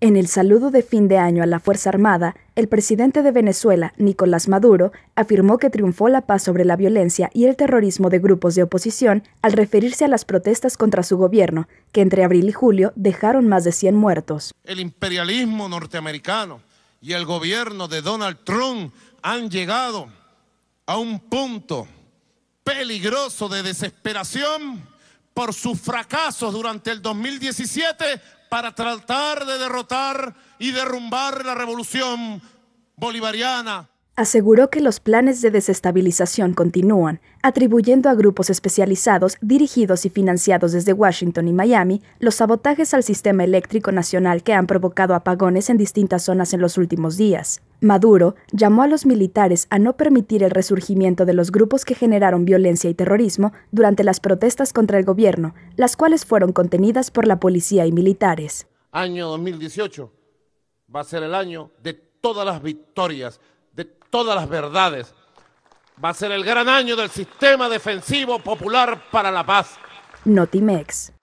En el saludo de fin de año a la Fuerza Armada, el presidente de Venezuela, Nicolás Maduro, afirmó que triunfó la paz sobre la violencia y el terrorismo de grupos de oposición al referirse a las protestas contra su gobierno, que entre abril y julio dejaron más de 100 muertos. El imperialismo norteamericano y el gobierno de Donald Trump han llegado a un punto peligroso de desesperación por sus fracasos durante el 2017 para tratar de derrotar y derrumbar la revolución bolivariana. Aseguró que los planes de desestabilización continúan, atribuyendo a grupos especializados dirigidos y financiados desde Washington y Miami los sabotajes al sistema eléctrico nacional que han provocado apagones en distintas zonas en los últimos días. Maduro llamó a los militares a no permitir el resurgimiento de los grupos que generaron violencia y terrorismo durante las protestas contra el gobierno, las cuales fueron contenidas por la policía y militares. Año 2018 va a ser el año de todas las victorias de todas las verdades. Va a ser el gran año del sistema defensivo popular para la paz. Notimex.